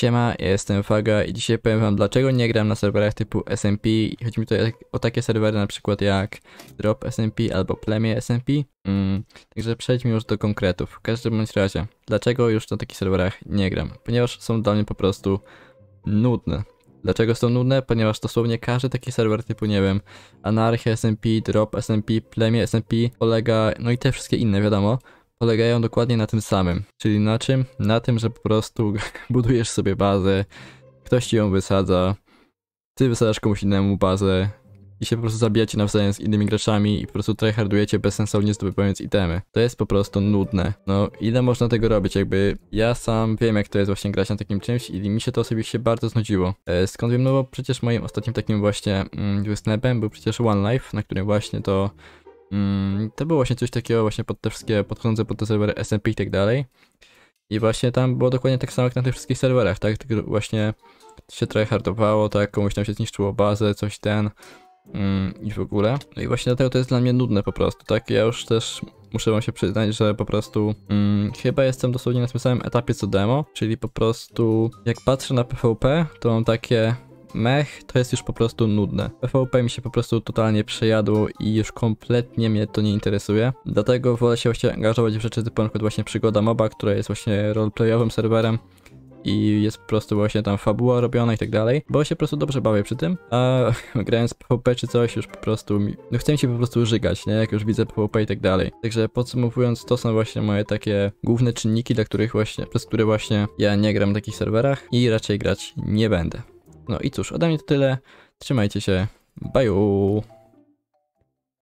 Siema, ja jestem Faga i dzisiaj powiem wam dlaczego nie gram na serwerach typu SMP. Chodzi mi tutaj o takie serwery na przykład jak Drop SMP albo Plemię SMP. Mm, także przejdźmy już do konkretów. W każdym bądź razie, dlaczego już na takich serwerach nie gram? Ponieważ są dla mnie po prostu nudne. Dlaczego są nudne? Ponieważ dosłownie każdy taki serwer typu, nie wiem, Anarchy SMP, Drop SMP, Plemię SMP polega, no i te wszystkie inne wiadomo, polegają dokładnie na tym samym. Czyli na czym? Na tym, że po prostu budujesz sobie bazę, ktoś ci ją wysadza, ty wysadzasz komuś innemu bazę i się po prostu zabijacie nawzajem z innymi graczami i po prostu tryhardujecie bezsensownie zdobywając itemy. To jest po prostu nudne. No, ile można tego robić? Jakby ja sam wiem, jak to jest właśnie grać na takim czymś i mi się to osobiście bardzo znudziło. E, skąd wiem? No bo przecież moim ostatnim takim właśnie mm, snapem był przecież One Life, na którym właśnie to Mm, to było właśnie coś takiego właśnie pod te wszystkie, podchodzące pod te serwery SMP i tak dalej. I właśnie tam było dokładnie tak samo jak na tych wszystkich serwerach, tak? Tylko właśnie się trochę hardowało, tak? Komuś tam się zniszczyło bazę, coś ten mm, i w ogóle. No I właśnie dlatego to jest dla mnie nudne po prostu, tak? Ja już też muszę wam się przyznać, że po prostu mm, chyba jestem dosłownie na tym samym etapie co demo, czyli po prostu jak patrzę na PvP, to mam takie mech to jest już po prostu nudne. PvP mi się po prostu totalnie przejadło i już kompletnie mnie to nie interesuje. Dlatego wolę się właśnie angażować w rzeczy typu właśnie przygoda MOBA, która jest właśnie roleplayowym serwerem i jest po prostu właśnie tam fabuła robiona i tak dalej, bo się po prostu dobrze bawię przy tym, a grając PvP czy coś już po prostu, mi, no chcę się po prostu żygać, nie, jak już widzę PvP i tak dalej. Także podsumowując, to są właśnie moje takie główne czynniki, dla których właśnie, przez które właśnie ja nie gram w takich serwerach i raczej grać nie będę. No i cóż, ode mnie to tyle. Trzymajcie się. Bye! -u.